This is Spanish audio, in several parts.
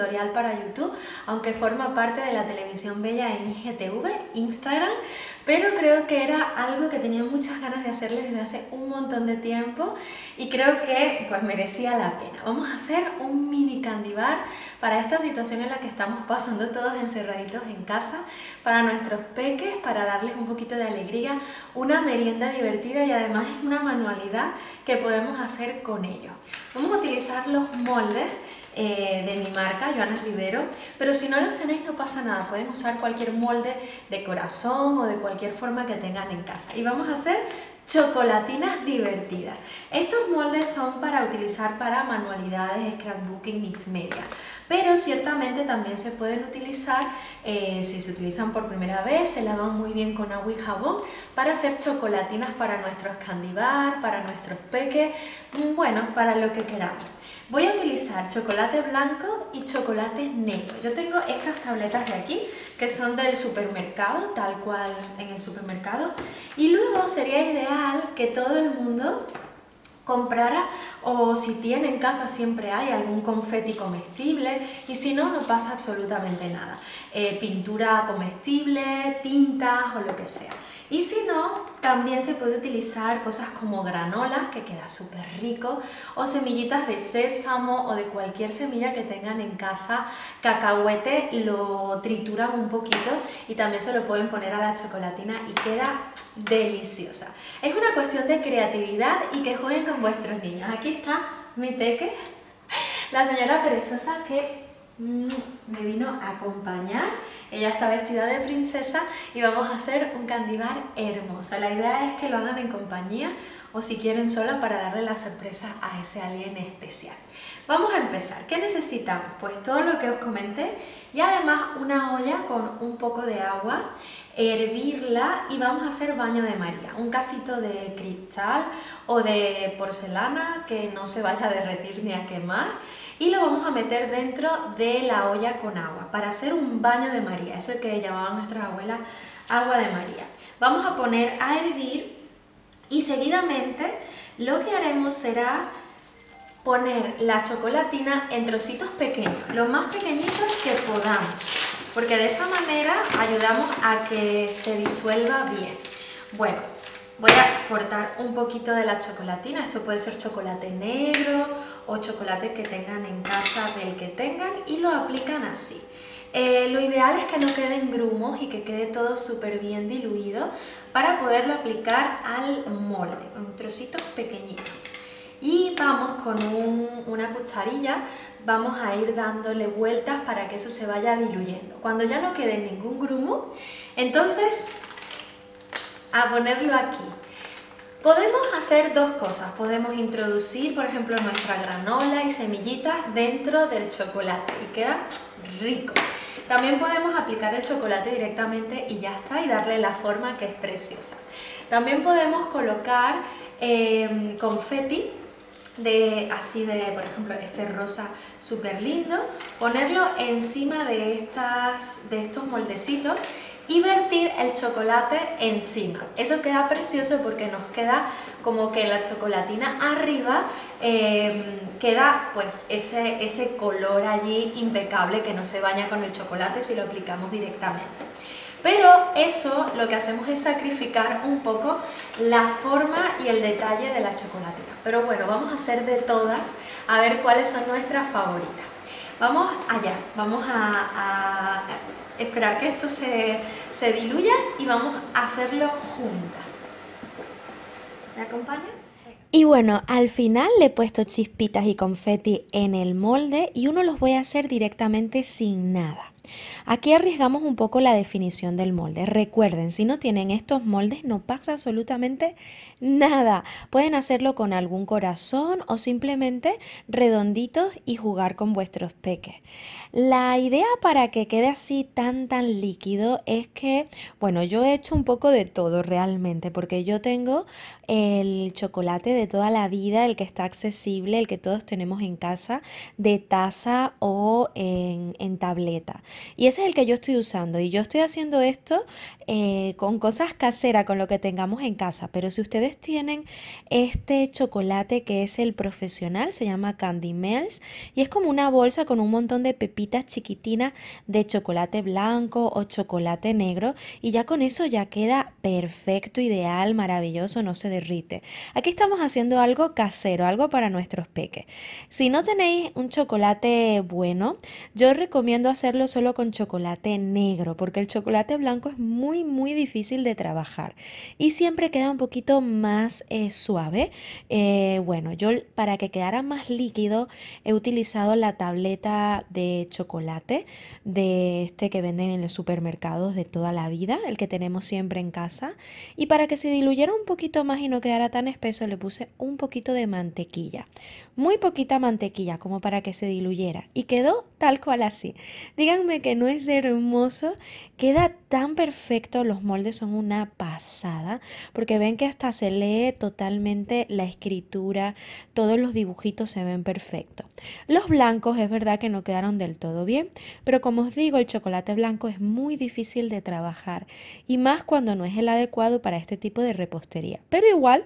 tutorial para YouTube, aunque forma parte de la televisión bella en IGTV, Instagram, pero creo que era algo que tenía muchas ganas de hacerles desde hace un montón de tiempo y creo que pues merecía la pena. Vamos a hacer un mini candibar para esta situación en la que estamos pasando todos encerraditos en casa, para nuestros peques, para darles un poquito de alegría, una merienda divertida y además es una manualidad que podemos hacer con ellos. Vamos a utilizar los moldes eh, de mi marca, Joana Rivero, pero si no los tenéis no pasa nada, pueden usar cualquier molde de corazón o de cualquier forma que tengan en casa. Y vamos a hacer chocolatinas divertidas. Estos moldes son para utilizar para manualidades, scrapbooking, mix media, pero ciertamente también se pueden utilizar, eh, si se utilizan por primera vez, se lavan muy bien con agua y jabón para hacer chocolatinas para nuestros candy para nuestros peques, mm, bueno, para lo que queramos. Voy a utilizar chocolate blanco y chocolate negro. Yo tengo estas tabletas de aquí, que son del supermercado, tal cual en el supermercado. Y luego sería ideal que todo el mundo comprara o si tiene en casa siempre hay algún confeti comestible y si no, no pasa absolutamente nada. Eh, pintura comestible, tintas o lo que sea. Y si no, también se puede utilizar cosas como granola, que queda súper rico, o semillitas de sésamo o de cualquier semilla que tengan en casa. Cacahuete lo trituran un poquito y también se lo pueden poner a la chocolatina y queda deliciosa. Es una cuestión de creatividad y que jueguen con vuestros niños. Aquí está mi peque, la señora perezosa que mm, me vino a acompañar. Ella está vestida de princesa y vamos a hacer un candibar hermoso. La idea es que lo hagan en compañía o si quieren sola para darle la sorpresa a ese alguien especial. Vamos a empezar. ¿Qué necesitamos? Pues todo lo que os comenté y además una olla con un poco de agua hervirla y vamos a hacer baño de María, un casito de cristal o de porcelana que no se vaya a derretir ni a quemar y lo vamos a meter dentro de la olla con agua para hacer un baño de María, eso que llamaban nuestras abuelas agua de María. Vamos a poner a hervir y seguidamente lo que haremos será poner la chocolatina en trocitos pequeños, los más pequeñitos que podamos porque de esa manera ayudamos a que se disuelva bien. Bueno, voy a cortar un poquito de la chocolatina, esto puede ser chocolate negro o chocolate que tengan en casa del que tengan y lo aplican así. Eh, lo ideal es que no queden grumos y que quede todo súper bien diluido para poderlo aplicar al molde, un trocitos pequeñitos. Y vamos con una cucharilla vamos a ir dándole vueltas para que eso se vaya diluyendo. Cuando ya no quede ningún grumo, entonces a ponerlo aquí. Podemos hacer dos cosas, podemos introducir por ejemplo nuestra granola y semillitas dentro del chocolate y queda rico. También podemos aplicar el chocolate directamente y ya está y darle la forma que es preciosa. También podemos colocar eh, confeti de así de, por ejemplo, este rosa súper lindo, ponerlo encima de, estas, de estos moldecitos y vertir el chocolate encima. Eso queda precioso porque nos queda como que la chocolatina arriba em, queda pues ese, ese color allí impecable que no se baña con el chocolate si lo aplicamos directamente. Pero eso lo que hacemos es sacrificar un poco la forma y el detalle de la chocolatina. Pero bueno, vamos a hacer de todas a ver cuáles son nuestras favoritas. Vamos allá, vamos a, esperar que esto se, se diluya y vamos a hacerlo juntas. ¿Me acompañas? Y bueno, al final le he puesto chispitas y confeti en el molde y uno los voy a hacer directamente sin nada. Aquí arriesgamos un poco la definición del molde. Recuerden, si no tienen estos moldes no pasa absolutamente nada. Pueden hacerlo con algún corazón o simplemente redonditos y jugar con vuestros peques. La idea para que quede así tan tan líquido es que, bueno, yo he hecho un poco de todo realmente, porque yo tengo el chocolate de toda la vida, el que está accesible, el que todos tenemos en casa, de taza o en, tableta. Y ese es el que yo estoy usando. Y yo estoy haciendo esto eh, con cosas caseras, con lo que tengamos en casa. Pero si ustedes tienen este chocolate que es el profesional, se llama Candy Melts y es como una bolsa con un montón de pepitas chiquitinas de chocolate blanco o chocolate negro y ya con eso ya queda perfecto, ideal, maravilloso, no se derrite. Aquí estamos haciendo algo casero, algo para nuestros peques. Si no tenéis un chocolate bueno, yo recomiendo hacerlo solo con chocolate negro porque el chocolate blanco es muy muy difícil de trabajar y siempre queda un poquito más eh, suave. Eh, bueno, yo para que quedara más líquido he utilizado la tableta de chocolate de este que venden en los supermercados de toda la vida, el que tenemos siempre en casa. Y para que se diluyera un poquito más y no quedara tan espeso le puse un poquito de mantequilla. Muy poquita mantequilla como para que se diluyera. Y quedó tal cual así. Díganme que no es hermoso. Queda tan perfecto, los moldes son una pasada, porque ven que hasta se lee totalmente la escritura, todos los dibujitos se ven perfectos. Los blancos es verdad que no quedaron del todo bien, pero como os digo, el chocolate blanco es muy difícil de trabajar y más cuando no es el adecuado para este tipo de repostería. Pero igual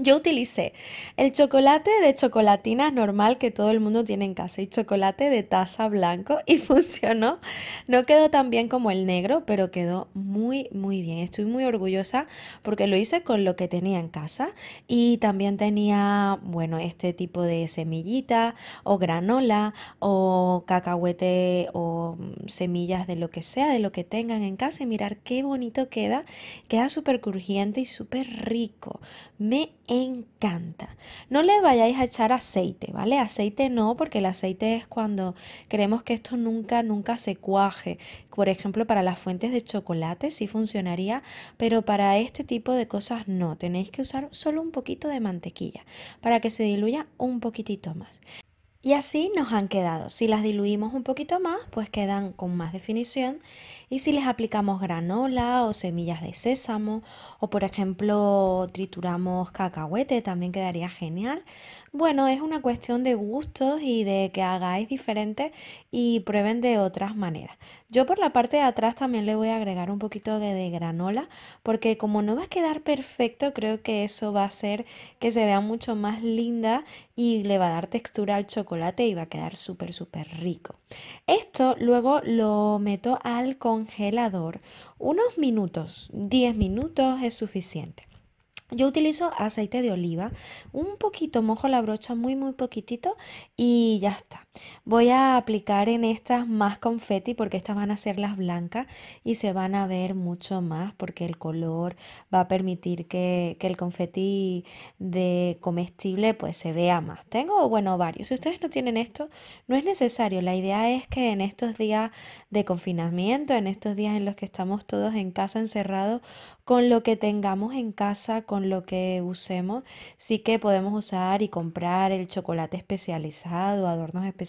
yo utilicé el chocolate de chocolatina normal que todo el mundo tiene en casa y chocolate de taza blanco y funcionó. No quedó tan bien como el negro, pero quedó muy, muy bien. Estoy muy orgullosa porque lo hice con lo que tenía en casa y también tenía, bueno, este tipo de semillita o granola o cacahuete o mm, semillas de lo que sea, de lo que tengan en casa y mirar qué bonito queda. Queda súper crujiente y súper rico. Me encanta. No le vayáis a echar aceite, ¿vale? Aceite no, porque el aceite es cuando queremos que esto nunca, nunca se cuaje. Por ejemplo, para las fuentes de chocolate sí funcionaría, pero para este tipo de cosas no. Tenéis que usar solo un poquito de mantequilla para que se diluya un poquitito más. Y así nos han quedado. Si las diluimos un poquito más, pues quedan con más definición y si les aplicamos granola o semillas de sésamo o por ejemplo trituramos cacahuete, también quedaría genial. Bueno, es una cuestión de gustos y de que hagáis diferente y prueben de otras maneras. Yo por la parte de atrás también le voy a agregar un poquito de, de granola porque como no va a quedar perfecto, creo que eso va a hacer que se vea mucho más linda y le va a dar textura al chocolate y va a quedar súper, súper rico. Esto luego lo meto al congelador. Unos minutos, 10 minutos es suficiente. Yo utilizo aceite de oliva, un poquito, mojo la brocha muy muy poquitito y ya está. Voy a aplicar en estas más confeti porque estas van a ser las blancas y se van a ver mucho más porque el color va a permitir que, el confeti de comestible pues se vea más. Tengo, bueno, varios. Si ustedes no tienen esto, no es necesario. La idea es que en estos días de confinamiento, en estos días en los que estamos todos en casa encerrados, con lo que tengamos en casa, con lo que usemos, sí que podemos usar y comprar el chocolate especializado, adornos especializados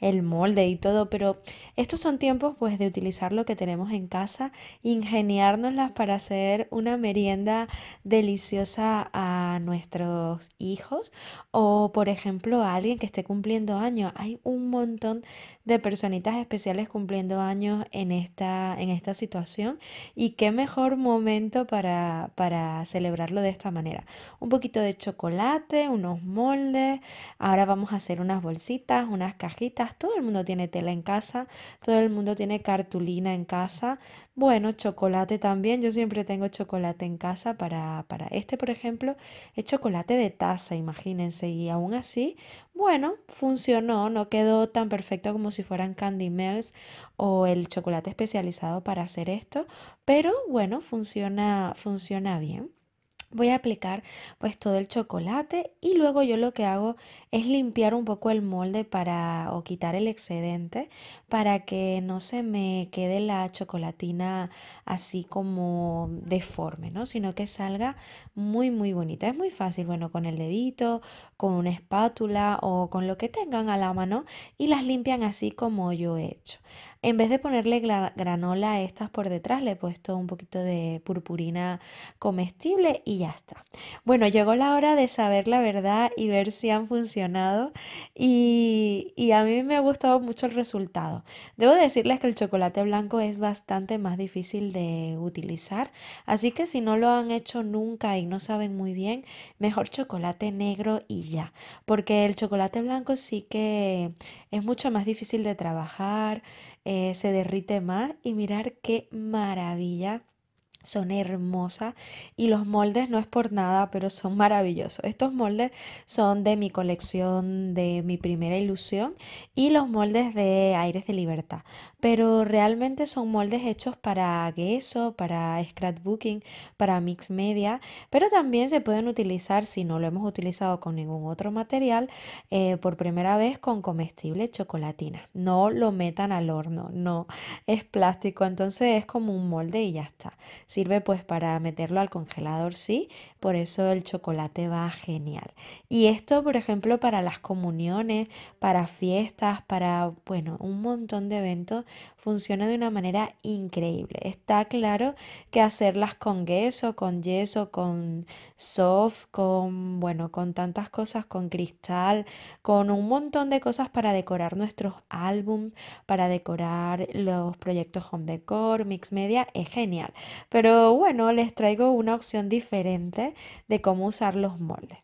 el molde y todo, pero estos son tiempos pues de utilizar lo que tenemos en casa, ingeniárnoslas para hacer una merienda deliciosa a nuestros hijos o por ejemplo a alguien que esté cumpliendo años. Hay un montón de personitas especiales cumpliendo años en esta, en esta situación y qué mejor momento para, para celebrarlo de esta manera. Un poquito de chocolate, unos moldes, ahora vamos a hacer unas bolsitas unas cajitas, todo el mundo tiene tela en casa, todo el mundo tiene cartulina en casa, bueno, chocolate también, yo siempre tengo chocolate en casa para, para este, por ejemplo, es chocolate de taza, imagínense, y aún así, bueno, funcionó, no quedó tan perfecto como si fueran candy melts o el chocolate especializado para hacer esto, pero bueno, funciona, funciona bien voy a aplicar pues todo el chocolate y luego yo lo que hago es limpiar un poco el molde para o quitar el excedente para que no se me quede la chocolatina así como deforme, ¿no? Sino que salga muy muy bonita. Es muy fácil, bueno, con el dedito, con una espátula o con lo que tengan a la mano y las limpian así como yo he hecho. En vez de ponerle granola a estas por detrás, le he puesto un poquito de purpurina comestible y ya está. Bueno, llegó la hora de saber la verdad y ver si han funcionado y, y a mí me ha gustado mucho el resultado. Debo decirles que el chocolate blanco es bastante más difícil de utilizar, así que si no lo han hecho nunca y no saben muy bien, mejor chocolate negro y ya, porque el chocolate blanco sí que es mucho más difícil de trabajar, eh, se derrite más y mirar qué maravilla son hermosas y los moldes no es por nada, pero son maravillosos. Estos moldes son de mi colección de mi primera ilusión y los moldes de Aires de Libertad, pero realmente son moldes hechos para gueso, para Scrapbooking, para Mix Media, pero también se pueden utilizar si no lo hemos utilizado con ningún otro material eh, por primera vez con comestible chocolatina. No lo metan al horno, no es plástico, entonces es como un molde y ya está Sirve pues para meterlo al congelador, sí, por eso el chocolate va genial. Y esto, por ejemplo, para las comuniones, para fiestas, para, bueno, un montón de eventos, funciona de una manera increíble. Está claro que hacerlas con yeso, con yeso, con soft, con, bueno, con tantas cosas, con cristal, con un montón de cosas para decorar nuestros álbumes, para decorar los proyectos home decor, mix media, es genial. Pero pero bueno, les traigo una opción diferente de cómo usar los moldes.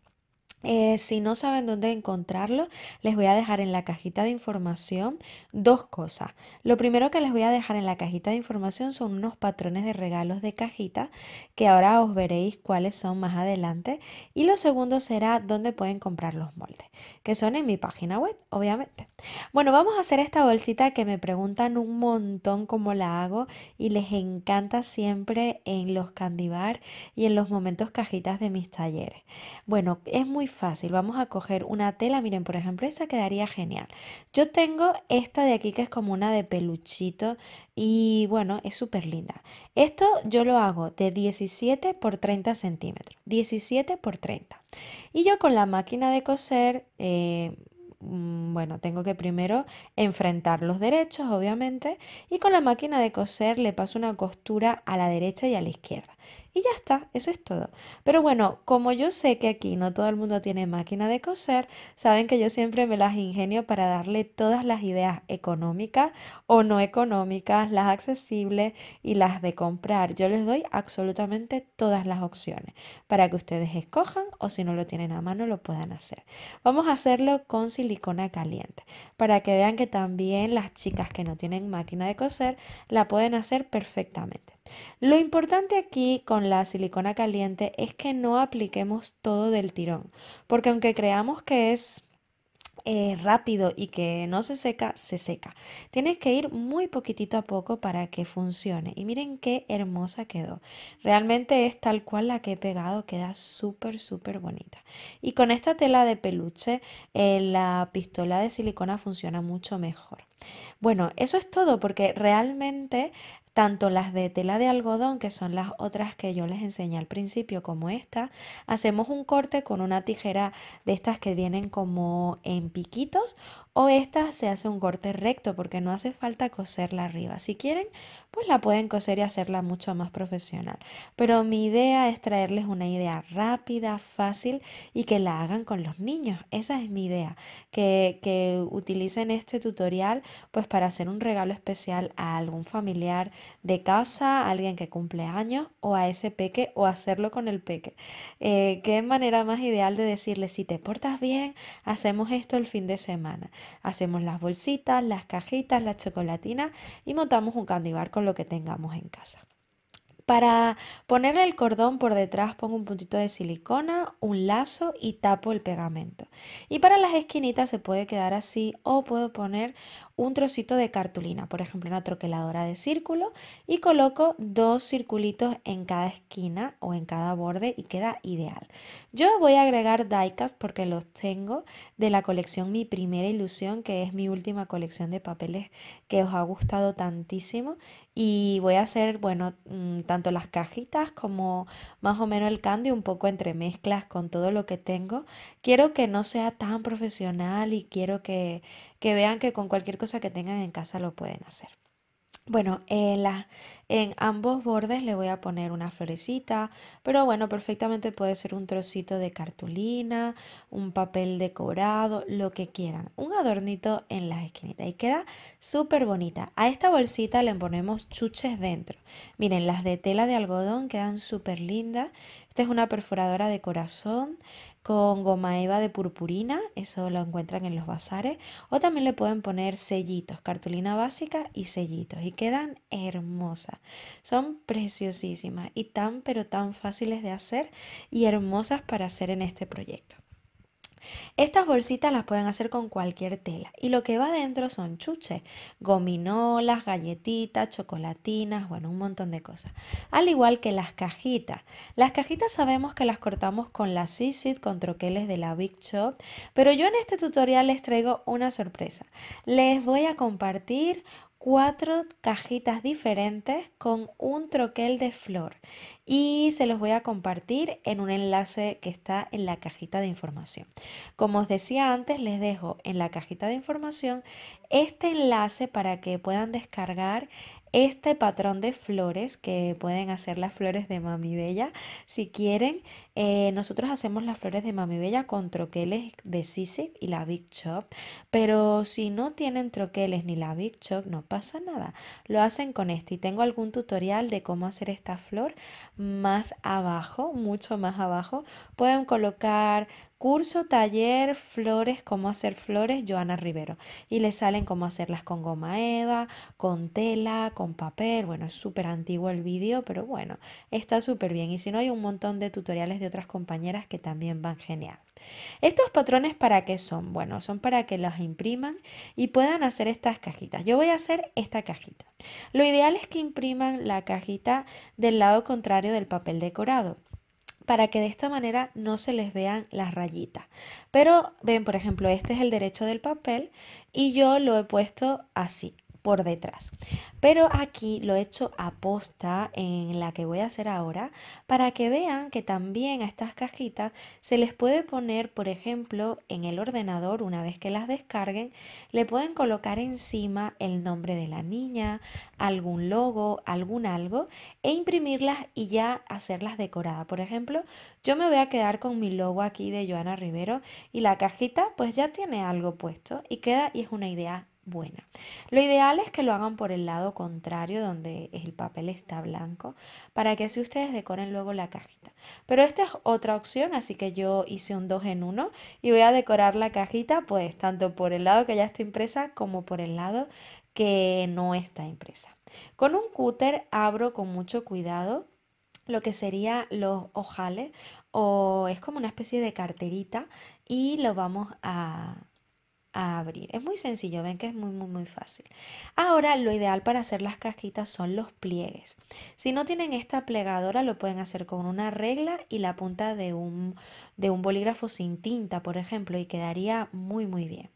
Eh, si no saben dónde encontrarlo, les voy a dejar en la cajita de información dos cosas. Lo primero que les voy a dejar en la cajita de información son unos patrones de regalos de cajita, que ahora os veréis cuáles son más adelante. Y lo segundo será dónde pueden comprar los moldes, que son en mi página web, obviamente. Bueno, vamos a hacer esta bolsita que me preguntan un montón cómo la hago y les encanta siempre en los candibar y en los momentos cajitas de mis talleres. Bueno, es muy fácil. Vamos a coger una tela, miren, por ejemplo, esa quedaría genial. Yo tengo esta de aquí que es como una de peluchito y bueno, es súper linda. Esto yo lo hago de 17 por 30 centímetros, 17 por 30. Y yo con la máquina de coser... Eh, mm, bueno, tengo que primero enfrentar los derechos, obviamente, y con la máquina de coser le paso una costura a la derecha y a la izquierda. Y ya está, eso es todo. Pero bueno, como yo sé que aquí no todo el mundo tiene máquina de coser, saben que yo siempre me las ingenio para darle todas las ideas económicas o no económicas, las accesibles y las de comprar. Yo les doy absolutamente todas las opciones para que ustedes escojan o si no lo tienen a mano lo puedan hacer. Vamos a hacerlo con silicona caliente para que vean que también las chicas que no tienen máquina de coser la pueden hacer perfectamente. Lo importante aquí con la silicona caliente es que no apliquemos todo del tirón, porque aunque creamos que es eh, rápido y que no se seca, se seca. Tienes que ir muy poquitito a poco para que funcione. Y miren qué hermosa quedó. Realmente es tal cual la que he pegado, queda súper, súper bonita. Y con esta tela de peluche, eh, la pistola de silicona funciona mucho mejor. Bueno, eso es todo porque realmente tanto las de tela de algodón, que son las otras que yo les enseñé al principio, como esta, hacemos un corte con una tijera de estas que vienen como en piquitos esta se hace un corte recto porque no hace falta coserla arriba. Si quieren, pues la pueden coser y hacerla mucho más profesional. Pero mi idea es traerles una idea rápida, fácil y que la hagan con los niños. Esa es mi idea, que, utilicen este tutorial pues para hacer un regalo especial a algún familiar de casa, alguien que cumple años o a ese peque o hacerlo con el peque. Eh, ¿Qué manera más ideal de decirle si te portas bien, hacemos esto el fin de semana? Hacemos las bolsitas, las cajitas, las chocolatinas y montamos un candibar con lo que tengamos en casa. Para ponerle el cordón por detrás pongo un puntito de silicona, un lazo y tapo el pegamento. Y para las esquinitas se puede quedar así o puedo poner un trocito de cartulina, por ejemplo una troqueladora de círculo y coloco dos circulitos en cada esquina o en cada borde y queda ideal. Yo voy a agregar diecast porque los tengo de la colección Mi Primera Ilusión, que es mi última colección de papeles que os ha gustado tantísimo y voy a hacer, bueno, mm, tanto las cajitas como más o menos el candy un poco entre mezclas con todo lo que tengo. Quiero que no sea tan profesional y quiero que que vean que con cualquier cosa que tengan en casa lo pueden hacer. Bueno, en, eh, en ambos bordes le voy a poner una florecita, pero bueno, perfectamente puede ser un trocito de cartulina, un papel decorado, lo que quieran. Un adornito en las esquinitas y queda súper bonita. A esta bolsita le ponemos chuches dentro. Miren, las de tela de algodón quedan súper lindas. Esta es una perforadora de corazón con goma eva de purpurina, eso lo encuentran en los bazares, o también le pueden poner sellitos, cartulina básica y sellitos, y quedan hermosas. Son preciosísimas y tan pero tan fáciles de hacer y hermosas para hacer en este proyecto. Estas bolsitas las pueden hacer con cualquier tela y lo que va adentro son chuches, gominolas, galletitas, chocolatinas, bueno, un montón de cosas. Al igual que las cajitas. Las cajitas sabemos que las cortamos con la Sisit, con troqueles de la Big Shop, pero yo en este tutorial les traigo una sorpresa. Les voy a compartir cuatro cajitas diferentes con un troquel de flor y se los voy a compartir en un enlace que está en la cajita de información. Como os decía antes, les dejo en la cajita de información este enlace para que puedan descargar este patrón de flores que pueden hacer las flores de Mami Bella. Si quieren, eh, nosotros hacemos las flores de Mami Bella con troqueles de Sisic y la Big Chop. Pero si no tienen troqueles ni la Big Chop, no pasa nada. Lo hacen con este. Y tengo algún tutorial de cómo hacer esta flor más abajo, mucho más abajo. Pueden colocar Curso, taller, flores, cómo hacer flores, Joana Rivero. Y le salen cómo hacerlas con goma eva, con tela, con papel. Bueno, es súper antiguo el vídeo, pero bueno, está súper bien. Y si no, hay un montón de tutoriales de otras compañeras que también van genial. Estos patrones para qué son? Bueno, son para que los impriman y puedan hacer estas cajitas. Yo voy a hacer esta cajita. Lo ideal es que impriman la cajita del lado contrario del papel decorado para que de esta manera no se les vean las rayitas. Pero ven, por ejemplo, este es el derecho del papel y yo lo he puesto así por detrás. Pero aquí lo he hecho aposta en la que voy a hacer ahora para que vean que también a estas cajitas se les puede poner, por ejemplo, en el ordenador, una vez que las descarguen, le pueden colocar encima el nombre de la niña, algún logo, algún algo e imprimirlas y ya hacerlas decoradas. Por ejemplo, yo me voy a quedar con mi logo aquí de Joana Rivero y la cajita pues ya tiene algo puesto y queda y es una idea buena. Lo ideal es que lo hagan por el lado contrario donde el papel está blanco para que así ustedes decoren luego la cajita. Pero esta es otra opción, así que yo hice un 2 en 1 y voy a decorar la cajita pues tanto por el lado que ya está impresa como por el lado que no está impresa. Con un cúter abro con mucho cuidado lo que sería los ojales o es como una especie de carterita y lo vamos a abrir. Es muy sencillo, ven que es muy, muy, muy fácil. Ahora lo ideal para hacer las casquitas son los pliegues. Si no tienen esta plegadora, lo pueden hacer con una regla y la punta de un, de un bolígrafo sin tinta, por ejemplo, y quedaría muy, muy bien.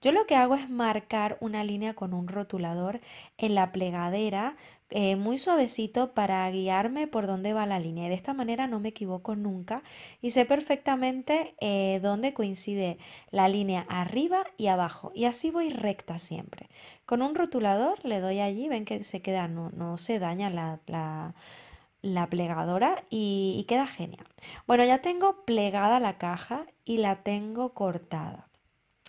Yo lo que hago es marcar una línea con un rotulador en la plegadera eh, muy suavecito para guiarme por dónde va la línea. Y de esta manera no me equivoco nunca y sé perfectamente eh, dónde coincide la línea arriba y abajo. Y así voy recta siempre. Con un rotulador le doy allí, ven que se queda, no, se daña la, la plegadora y, queda genial. Bueno, ya tengo plegada la caja y la tengo cortada.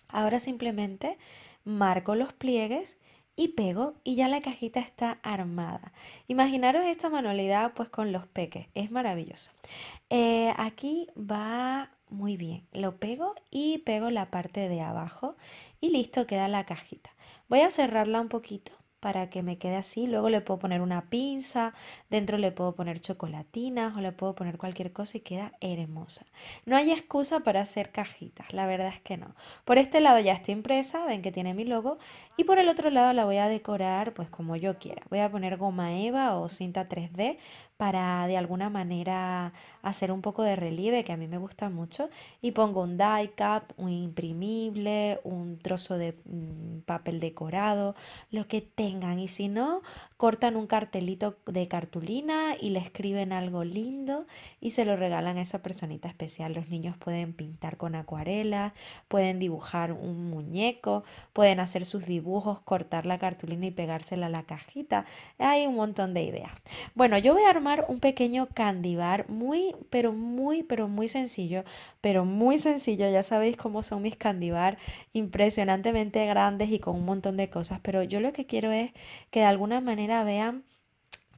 Ahora simplemente marco los pliegues y pego y ya la cajita está armada. Imaginaros esta manualidad pues con los peques, es maravilloso. Eh, aquí va muy bien, lo pego y pego la parte de abajo y listo queda la cajita. Voy a cerrarla un poquito para que me quede así. Luego le puedo poner una pinza, dentro le puedo poner chocolatinas o le puedo poner cualquier cosa y queda hermosa. No hay excusa para hacer cajitas, la verdad es que no. Por este lado ya está impresa, ven que tiene mi logo y por el otro lado la voy a decorar pues como yo quiera. Voy a poner goma eva o cinta 3D para de alguna manera hacer un poco de relieve que a mí me gusta mucho y pongo un die cap, un imprimible, un trozo de mm, papel decorado, lo que tengan y si no, cortan un cartelito de cartulina y le escriben algo lindo y se lo regalan a esa personita especial. Los niños pueden pintar con acuarela, pueden dibujar un muñeco, pueden hacer sus dibujos, cortar la cartulina y pegársela a la cajita. Hay un montón de ideas. Bueno, yo voy a armar un pequeño candibar muy, pero muy, pero muy sencillo, pero muy sencillo. Ya sabéis cómo son mis candivar impresionantemente grandes y con un montón de cosas. Pero yo lo que quiero es que de alguna manera vean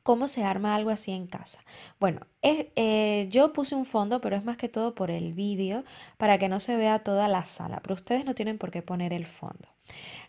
cómo se arma algo así en casa. Bueno, eh, yo puse un fondo, pero es más que todo por el vídeo, para que no se vea toda la sala, pero ustedes no tienen por qué poner el fondo.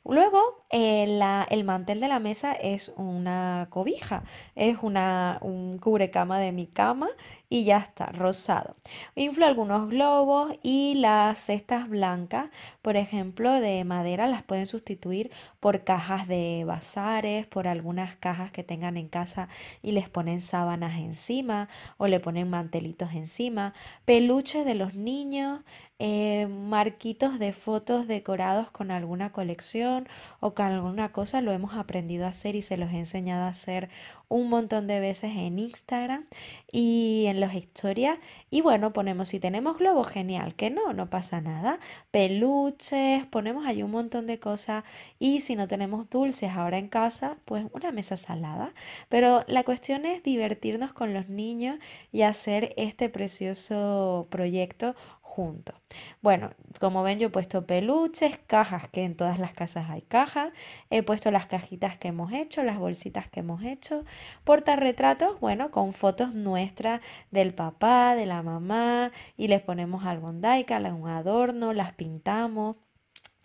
Luego, el mantel de la mesa es una cobija, es una, un cubrecama de mi cama y ya está, rosado. Inflo algunos globos y las cestas blancas, por ejemplo, de madera, las pueden sustituir por cajas de bazares, por algunas cajas que tengan en casa y les ponen sábanas encima o le ponen mantelitos encima, peluches de los niños, eh, marquitos de fotos decorados con alguna colección o con alguna cosa, lo hemos aprendido a hacer y se los he enseñado a hacer un montón de veces en Instagram y en los historias. Y bueno, ponemos, si tenemos globo, genial, que no, no pasa nada. Peluches, ponemos ahí un montón de cosas. Y si no tenemos dulces ahora en casa, pues una mesa salada. Pero la cuestión es divertirnos con los niños y hacer este precioso proyecto bueno, como ven yo he puesto peluches, cajas, que en todas las casas hay cajas, he puesto las cajitas que hemos hecho, las bolsitas que hemos hecho, portarretratos, bueno, con fotos nuestras del papá, de la mamá, y les ponemos Daika, un adorno, las pintamos.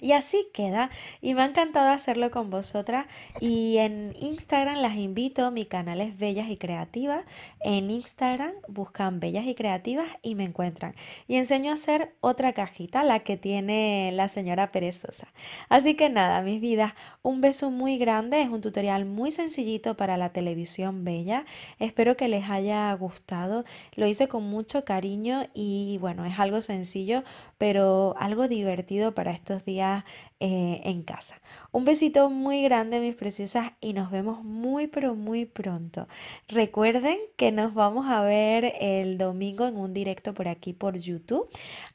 Y así queda. Y me ha encantado hacerlo con vosotras. Y en Instagram las invito. Mi canal es Bellas y Creativas. En Instagram buscan Bellas y Creativas y me encuentran. Y enseño a hacer otra cajita, la que tiene la señora perezosa. Así que nada, mis vidas, un beso muy grande. Es un tutorial muy sencillito para la televisión bella. Espero que les haya gustado. Lo hice con mucho cariño y bueno, es algo sencillo, pero algo divertido para estos días eh, en casa. Un besito muy grande mis preciosas y nos vemos muy pero muy pronto. Recuerden que nos vamos a ver el domingo en un directo por aquí por YouTube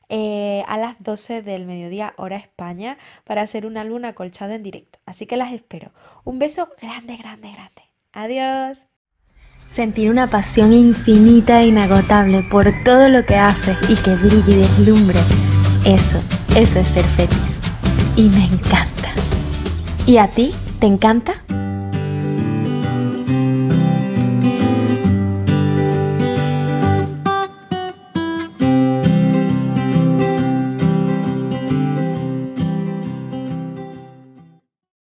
eh, a las 12 del mediodía hora España para hacer una luna colchada en directo. Así que las espero. Un beso grande, grande, grande. Adiós. Sentir una pasión infinita e inagotable por todo lo que haces y que brille y deslumbre. Eso, eso es ser feliz y me encanta. ¿Y a ti? ¿Te encanta?